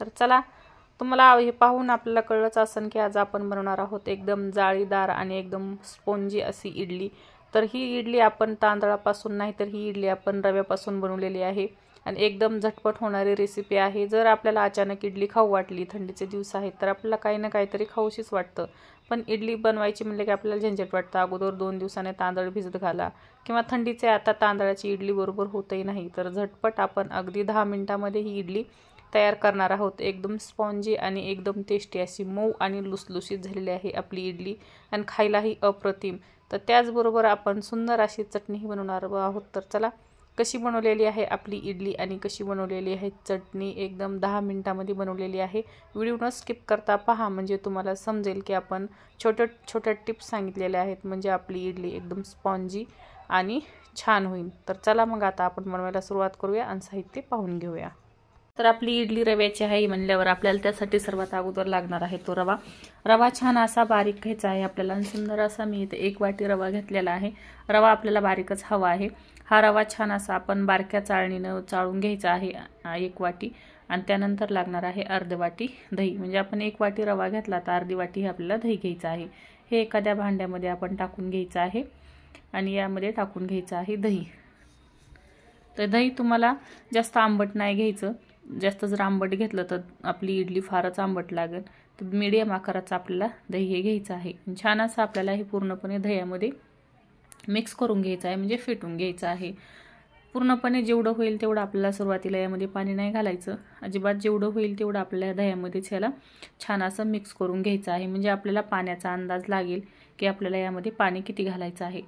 तर चला तुम्हाला हे पाहून आपल्याला कळलंच असेल की आज आपण बनवणार आहोत एकदम जाळीदार आणि एकदम स्पोंजी अशी इडली तर ही इडली आपण तांदळापासून नाही तर ही इडली आपण रव्यापासून बनवलेली आहे आणि एकदम झटपट होणारी रेसिपी आहे जर आपल्याला अचानक इडली खाऊ वाटली थंडीचे दिवस आहेत तर आपल्याला काही ना काहीतरी खाऊशीच वाटतं पण इडली बनवायची म्हणजे की आपल्याला झंझट वाटतं अगोदर दोन दिवसाने तांदळ भिजत घाला किंवा थंडीचे आता तांदळाची इडली बरोबर होतही नाही तर झटपट आपण अगदी दहा मिनटामध्ये ही इडली तयार करणार आहोत एकदम स्पॉन्जी आणि एकदम टेस्टी अशी मऊ आणि लुसलुशीत झालेली आहे आपली इडली आणि खायलाही अप्रतिम तर त्याचबरोबर आपण सुंदर अशी चटणीही बनवणार आहोत तर चला कशी बनवलेली आहे आपली इडली आणि कशी बनवलेली आहे चटणी एकदम दहा मिनटामध्ये बनवलेली आहे व्हिडिओ न स्किप करता पहा म्हणजे तुम्हाला समजेल की आपण छोट्या छोट्या टिप्स सांगितलेल्या आहेत म्हणजे आपली इडली एकदम स्पॉन्जी आणि छान होईल तर चला मग आता आपण बनवायला सुरुवात करूया आणि साहित्य पाहून घेऊया तर आपली इडली रव्याची आहे म्हणल्यावर आपल्याला त्यासाठी सर्वात अगोदर लागणार आहे तो रवा रवा छान असा बारीक घ्यायचा आहे आपल्याला सुंदर असा मी इथे एक वाटी रवा घेतलेला आहे रवा आपल्याला बारीकच हवा आहे हा रवा छान असा आपण बारक्या चाळणीनं चाळून घ्यायचा आहे एक वाटी आणि त्यानंतर लागणार आहे अर्ध वाटी दही म्हणजे आपण एक वाटी रवा घेतला तर अर्धी वाटी हे आपल्याला दही घ्यायचं आहे हे एखाद्या भांड्यामध्ये आपण टाकून घ्यायचं आहे आणि यामध्ये टाकून घ्यायचं आहे दही तर दही तुम्हाला जास्त आंबट नाही घ्यायचं जास्त जर आंबट घेतलं तर आपली इडली फारच आंबट लागेल तर मीडियम आकाराचं आपल्याला दही हे घ्यायचं आहे छान असं आपल्याला हे पूर्णपणे दह्यामध्ये मिक्स करून घ्यायचं आहे म्हणजे फेटून घ्यायचं आहे पूर्णपणे जेवढं होईल तेवढं आपल्याला सुरुवातीला यामध्ये पाणी नाही घालायचं अजिबात जेवढं होईल तेवढं आपल्याला दह्यामध्येच ह्याला छान असं मिक्स करून घ्यायचं आहे म्हणजे आपल्याला पाण्याचा अंदाज लागेल की आपल्याला यामध्ये पाणी किती घालायचं आहे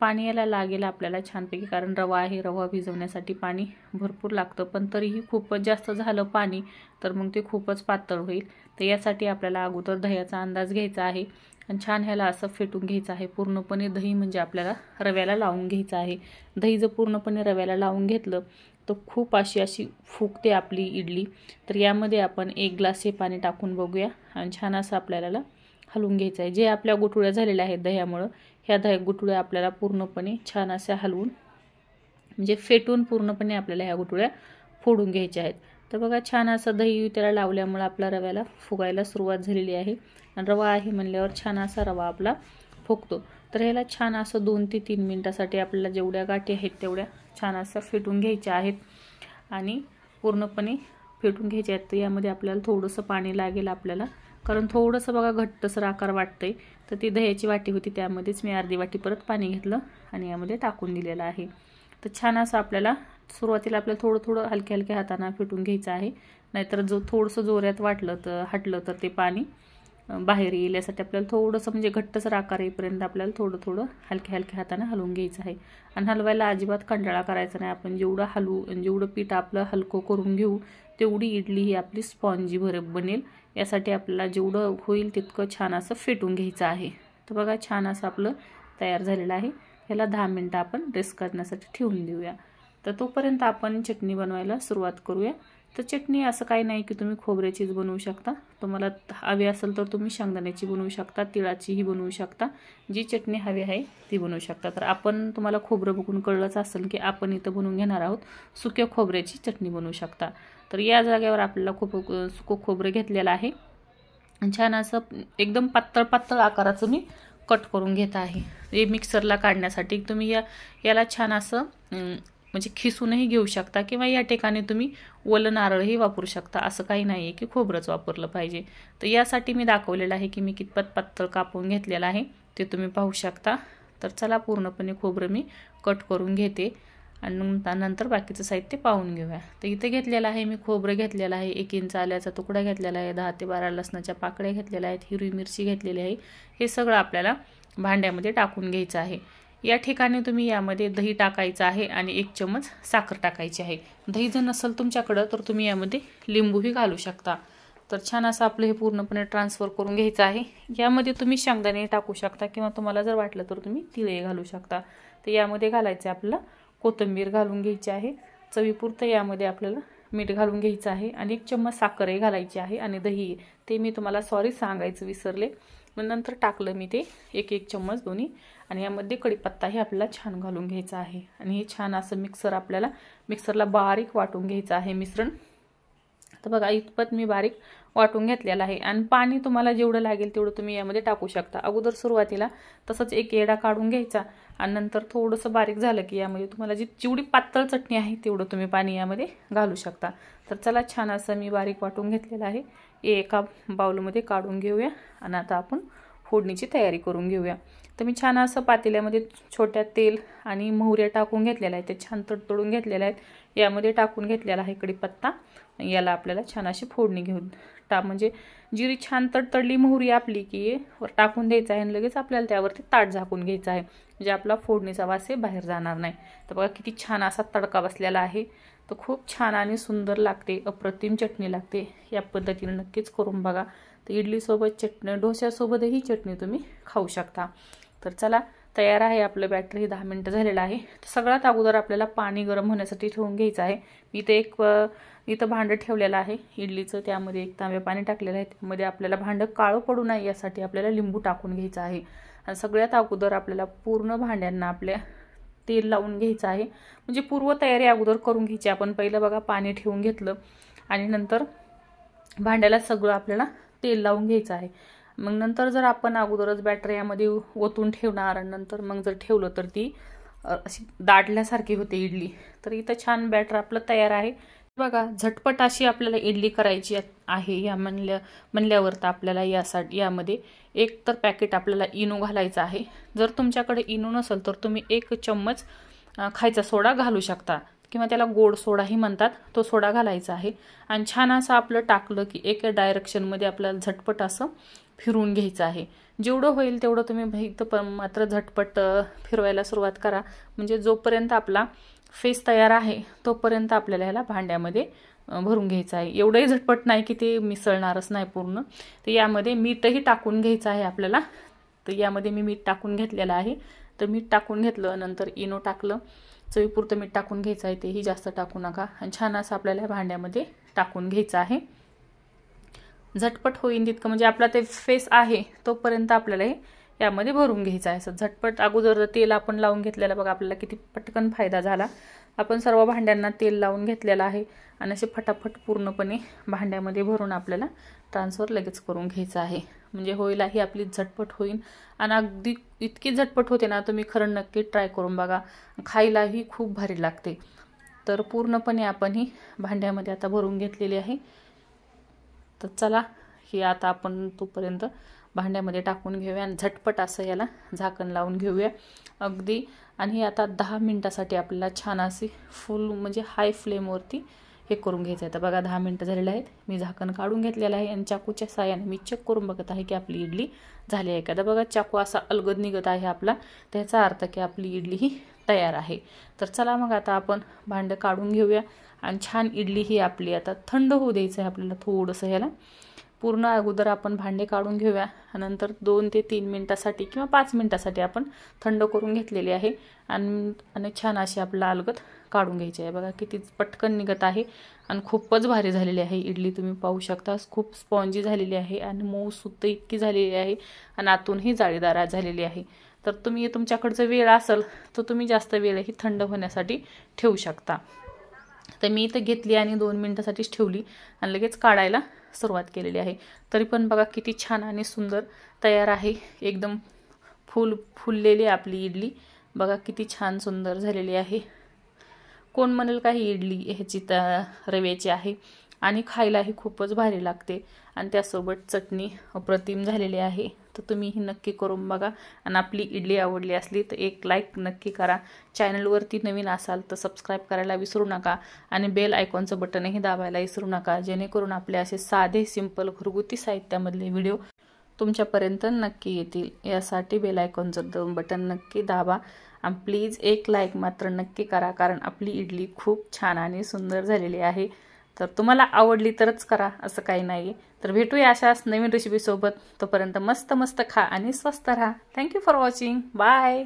पाणी याला लागेल आपल्याला छानपैकी कारण रवा आहे रवा भिजवण्यासाठी पाणी भरपूर लागतं पण तरीही खूपच जास्त झालं पाणी तर मग ते खूपच पातळ होईल तर यासाठी आपल्याला अगोदर दह्याचा अंदाज घ्यायचा आहे आणि छान ह्याला असं फेटून घ्यायचं आहे पूर्णपणे दही म्हणजे आपल्याला रव्याला लावून घ्यायचं आहे दही जर पूर्णपणे रव्याला लावून घेतलं तर खूप अशी अशी फुकते आपली इडली तर यामध्ये आपण एक ग्लास हे पाणी टाकून बघूया आणि छान असं आपल्याला हलवून घ्यायचं आहे जे आपल्या गोठुळ्या झालेल्या आहेत दह्यामुळं ह्या दहा गुठळ्या आपल्याला पूर्णपणे छान अशा हलवून म्हणजे फेटून पूर्णपणे आपल्याला ह्या गुठळ्या फोडून घ्यायच्या आहेत तर बघा छान असं दही त्याला लावल्यामुळे आपला रव्याला फुगायला सुरुवात झालेली आहे आणि रवा आहे म्हणल्यावर छान असा रवा आपला फुगतो तर ह्याला छान असं दोन ते तीन मिनटासाठी आपल्याला जेवढ्या गाठी आहेत तेवढ्या छान असं फेटून घ्यायच्या आहेत आणि पूर्णपणे फेटून घ्यायच्या आहेत तर यामध्ये आपल्याला थोडंसं पाणी लागेल आपल्याला कारण थोडंसं बघा घट्टसर आकार वाटतंय तर ती दह्याची वाटी होती त्यामध्येच मी अर्धी वाटी परत पाणी घेतलं आणि यामध्ये टाकून दिलेलं आहे तर छान असं आपल्याला सुरुवातीला आपल्याला थोडं थोडं हलक्या हलक्या हाताना फिटून घ्यायचं आहे नाहीतर जो थोडंसं जोऱ्यात वाटलं तर हटलं तर ते पाणी बाहेर येईल यासाठी आपल्याला थोडंसं म्हणजे घट्टसर आकार येईपर्यंत आपल्याला थोडं थोडं हलक्या हलक्या हाताने हलवून घ्यायचं आहे आणि हलवायला अजिबात कंटाळा करायचा नाही आपण जेवढं हलवू जेवढं पीठ आपलं हलकं करून घेऊ तेवढी इडली ही आपली स्पॉन्जी भर बनेल यासाठी आपल्याला जेवढं होईल तितकं छान असं फेटून घ्यायचं आहे तर बघा छान असं आपलं तयार झालेलं आहे ह्याला दहा मिनटं आपण रेस्ट करण्यासाठी ठेवून देऊया तर तोपर्यंत आपण चटणी बनवायला सुरुवात करूया तर चटणी असं काही नाही की तुम्ही खोबऱ्याचीच बनवू शकता तुम्हाला हवी असेल तर तुम्ही शेंगदाण्याची बनवू शकता तिळाचीही बनवू शकता जी चटणी हवी आहे ती बनवू शकता तर आपण तुम्हाला खोबरं बघून कळलंच असेल की आपण इथं बनवून घेणार आहोत सुक्या खोबऱ्याची चटणी बनवू शकता तर या जागेवर आपल्याला खूप सुकं खोबरं घेतलेलं आहे छान असं एकदम पातळ पातळ आकाराचं मी कट करून घेत आहे हे मिक्सरला काढण्यासाठी तुम्ही या याला छान असं म्हणजे खिसूनही घेऊ शकता किंवा या ठिकाणी तुम्ही ओलं नारळही वापरू शकता असं काही नाही आहे की खोबरंच वापरलं पाहिजे तर यासाठी मी दाखवलेलं आहे की मी कितपत पातळ कापून घेतलेलं आहे ते तुम्ही पाहू शकता तर चला पूर्णपणे खोबरं मी कट करून घेते आणि नंतर बाकीचं साहित्य पाहून घेऊया तर इथे घेतलेलं आहे मी खोबरं घेतलेलं आहे एक इंच आल्याचा तुकडा घेतलेला आहे दहा ते बारा लसणाच्या पाकळ्या घेतलेल्या आहेत हिरवी मिरची घेतलेली आहे हे सगळं आपल्याला भांड्यामध्ये टाकून घ्यायचं आहे या ठिकाणी तुम्ही यामध्ये दही टाकायचं आहे आणि एक चमच साखर टाकायची आहे दही जर नसेल तुमच्याकडं तर तुम्ही यामध्ये लिंबूही घालू शकता तर छान असं आपलं हे पूर्णपणे ट्रान्सफर करून घ्यायचं आहे यामध्ये तुम्ही शेंगदाणे टाकू शकता किंवा तुम्हाला जर वाटलं तर तुम्ही तिळे घालू शकता तर यामध्ये घालायचं आपल्याला कोथिंबीर घालून घ्यायची आहे चवीपुरतं यामध्ये आपल्याला मीठ घालून घ्यायचं आहे आणि एक चम्मच साखरही घालायची आहे आणि दही ते मी तुम्हाला सॉरी सांगायचं विसरले नर नंतर मैं एक एक चम्मच दोनों आणि यामध्ये कढीपत्ता हे आपल्याला छान घालून घ्यायचा मिक्सर अपने मिक्सरला बारीक वाटून घ्यायचं आहे मिश्रण इतपत मी बारीक वाटून घेतलेला आहे आणि पाणी तुम्हाला जेवढं लागेल टाकू शकता अगोदर सुरुवातीला तसंच एक येडा काढून घर थोड़स बारीक झालं की यामध्ये तुम्हाला जी जेवढी पातळ चटणी आहे तेवढं तुम्ही पाणी यामध्ये घालू शकता तर चला छानस मैं बारीक वाटन घ एका बाउलमध्ये काढून घेऊया आणि आता आपण फोडणीची तयारी करून घेऊया तर मी छान असं पातेल्यामध्ये छोट्या तेल आणि मोहऱ्या टाकून घेतलेल्या आहेत ते छान तडतडून घेतलेल्या आहेत यामध्ये टाकून घेतलेला आहे कडीपत्ता याला आपल्याला छान अशी फोडणी घेऊन टा म्हणजे जिरी छान तडतडली मोहरी आपली की टाकून द्यायचं आहे आणि लगेच आपल्याला त्यावरती ताट झाकून घ्यायचं आहे म्हणजे आपला फोडणीचा वास हे बाहेर जाणार नाही तर बघा किती छान असा तडका बसलेला आहे तर खूप छान आणि सुंदर लागते अप्रतिम चटणी लागते या पद्धतीने नक्कीच करून बघा तर इडलीसोबत चटणी डोश्यासोबतही चटणी तुम्ही खाऊ शकता तर चला तयार आहे आपलं बॅटरी दहा मिनटं झालेलं आहे तर सगळ्यात अगोदर आपल्याला पाणी गरम होण्यासाठी ठेवून घ्यायचं आहे मी ते एक इथं भांडं ठेवलेलं आहे इडलीचं त्यामध्ये एक तांब्या पाणी टाकलेलं आहे त्यामध्ये आपल्याला भांडं काळं पडू नये यासाठी आपल्याला लिंबू टाकून घ्यायचं आहे आणि सगळ्यात अगोदर आपल्याला पूर्ण भांड्यांना आपल्या तेल लावून घ्यायचं आहे म्हणजे पूर्वतयारी अगोदर करून घ्यायची आपण पहिलं बघा पाणी ठेवून घेतलं आणि नंतर भांड्याला सगळं आपल्याला तेल लावून घ्यायचं आहे मग नंतर जर आपण अगोदरच बॅटर यामध्ये ओतून ठेवणार आणि नंतर मग जर ठेवलं तर ती अशी दाटल्यासारखी होते इडली तर इथं छान बॅटर आपलं तयार आहे बघा झटपट अशी आपल्याला इडली करायची आहे या म्हणल्या म्हणल्यावर तर आपल्याला यासाठी यामध्ये एक तर पॅकेट आपल्याला इनो घालायचं आहे जर तुमच्याकडे इनो नसेल तर तुम्ही एक चम्मच खायचा सोडा घालू शकता किंवा त्याला गोड सोडाही म्हणतात तो सोडा घालायचा आहे आणि छान असं आपलं टाकलं की एका डायरेक्शनमध्ये आपल्याला झटपट असं फिरून घ्यायचं आहे जेवढं होईल तेवढं तुम्ही इथं पण मात्र झटपट फिरवायला सुरुवात करा म्हणजे जोपर्यंत आपला फेस तयार आहे तोपर्यंत आपल्याला ह्याला भांड्यामध्ये भरून घ्यायचं आहे एवढंही झटपट नाही की ते मिसळणारच नाही पूर्ण तर यामध्ये मीठही टाकून घ्यायचं आहे आपल्याला तर यामध्ये मी मीठ टाकून घेतलेलं आहे तर मीठ टाकून घेतलं नंतर इनो टाकलं चवीपुरतं मीठ टाकून घ्यायचं आहे तेही जास्त टाकू नका आणि छान असं आपल्याला भांड्यामध्ये टाकून घ्यायचं आहे झटपट होईन तितकं म्हणजे आपला ते फेस आहे तोपर्यंत आपल्याला हे यामध्ये भरून घ्यायचं आहे असं झटपट अगोदर तेल आपण लावून घेतलेलं बघा आपल्याला किती पटकन फायदा झाला आपण सर्व भांड्यांना तेल लावून घेतलेलं आहे आणि असे फटाफट पूर्णपणे भांड्यामध्ये भरून आपल्याला ट्रान्सफर लगेच करून घ्यायचं आहे म्हणजे होईल ही आपली झटपट होईल आणि अगदी इतकी झटपट होते ना तुम्ही खरं नक्की ट्राय करून बघा खायलाही खूप भारी लागते तर पूर्णपणे आपण ही भांड्यामध्ये आता भरून घेतलेली आहे तर चला हे आता आपण तोपर्यंत भांड्यामध्ये टाकून घेऊया आणि झटपट असं याला झाकण लावून घेऊया अगदी आणि हे आता दहा मिनटासाठी आपल्याला छान अशी फुल म्हणजे हाय फ्लेमवरती हे करून घ्यायचं आहे तर बघा दहा मिनटं झालेलं आहेत मी झाकण काढून घेतलेलं आहे आणि चाकूच्या साह्याने मी चेक करून बघत आहे की आपली इडली झाली आहे का तर बघा चाकू असा अलगद निघत आहे आपला त्याचा अर्थ की आपली इडली ही तयार आहे तर चला मग आता आपण भांडं काढून घेऊया आणि छान इडली ही आपली आता थंड होऊ द्यायचं आहे आपल्याला थोडंसं ह्याला पूर्ण अगोदर आपण भांडे काढून घेऊया नंतर दोन ते तीन मिनटासाठी किंवा पाच मिनटासाठी आपण थंड करून घेतलेली आहे आणि आणि छान अशी आपला अलगत काढून घ्यायची आहे बघा किती पटकन निघत आहे आणि खूपच भारी झालेली आहे इडली तुम्ही पाहू शकता खूप स्पॉन्जी झालेली आहे आणि मऊ सुद्धा इतकी झालेली आहे आणि आतूनही जाळीदार झालेली आहे तर तुम्ही तुमच्याकडचं वेळ असेल तर तुम्ही जास्त वेळही थंड होण्यासाठी ठेवू शकता तर मी इथं घेतली आणि दोन मिनटासाठीच ठेवली आणि लगेच काढायला सुरुवात केलेली आहे तरी पण बघा किती छान आणि सुंदर तयार आहे एकदम फुल फुललेली आपली इडली बघा किती छान सुंदर झालेली आहे कोण म्हणेल ही इडली ह्याची त रव्याची आहे आणि खायलाही खूपच भारी लागते आणि त्यासोबत चटणी अप्रतिम झालेली आहे तर तुम्ही ही नक्की करून बघा आणि आपली इडली आवडली असली तर एक लाईक नक्की करा चॅनलवरती नवीन असाल तर सबस्क्राईब करायला विसरू नका आणि बेल आयकॉनचं बटनही दाबायला विसरू नका जेणेकरून आपले असे साधे सिंपल घरगुती साहित्यामधले व्हिडिओ तुमच्यापर्यंत नक्की येतील यासाठी बेल आयकॉनचं दोन बटन नक्की दाबा आणि प्लीज एक लाईक मात्र नक्की करा कारण आपली इडली खूप छान आणि सुंदर झालेली आहे तर तुम्हाला आवडली तरच करा असं काही नाही तर भेटूया अशाच नवीन रेसिपीसोबत तोपर्यंत मस्त मस्त खा आणि स्वस्त राहा थँक्यू फॉर वॉचिंग बाय